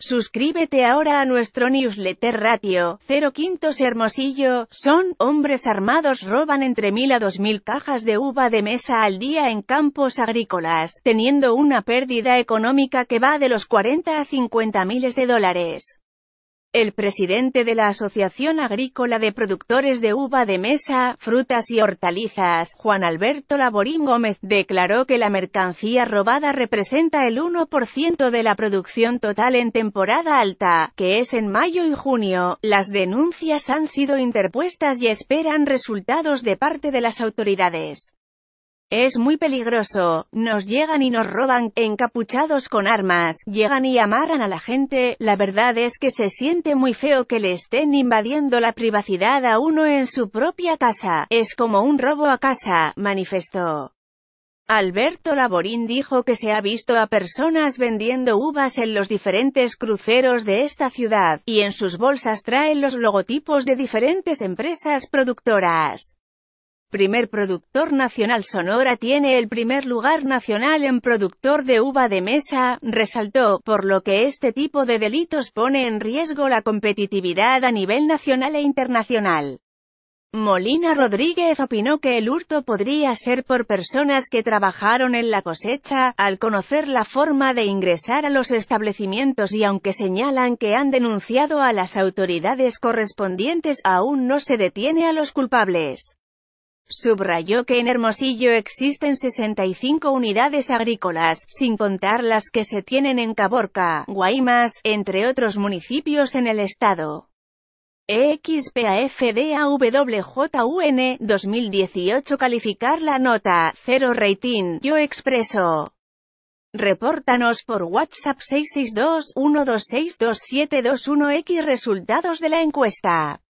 Suscríbete ahora a nuestro newsletter ratio, 0 quintos Hermosillo, son, hombres armados roban entre mil a dos mil cajas de uva de mesa al día en campos agrícolas, teniendo una pérdida económica que va de los 40 a 50 miles de dólares. El presidente de la Asociación Agrícola de Productores de Uva de Mesa, Frutas y Hortalizas, Juan Alberto Laborín Gómez, declaró que la mercancía robada representa el 1% de la producción total en temporada alta, que es en mayo y junio. Las denuncias han sido interpuestas y esperan resultados de parte de las autoridades. Es muy peligroso, nos llegan y nos roban, encapuchados con armas, llegan y amarran a la gente, la verdad es que se siente muy feo que le estén invadiendo la privacidad a uno en su propia casa, es como un robo a casa, manifestó. Alberto Laborín dijo que se ha visto a personas vendiendo uvas en los diferentes cruceros de esta ciudad, y en sus bolsas traen los logotipos de diferentes empresas productoras. Primer productor nacional Sonora tiene el primer lugar nacional en productor de uva de mesa, resaltó, por lo que este tipo de delitos pone en riesgo la competitividad a nivel nacional e internacional. Molina Rodríguez opinó que el hurto podría ser por personas que trabajaron en la cosecha, al conocer la forma de ingresar a los establecimientos y aunque señalan que han denunciado a las autoridades correspondientes aún no se detiene a los culpables. Subrayó que en Hermosillo existen 65 unidades agrícolas, sin contar las que se tienen en Caborca, Guaymas, entre otros municipios en el estado. EXPAFDAWJUN 2018 calificar la nota, 0 rating, yo expreso. Repórtanos por WhatsApp 662 1262721 x resultados de la encuesta.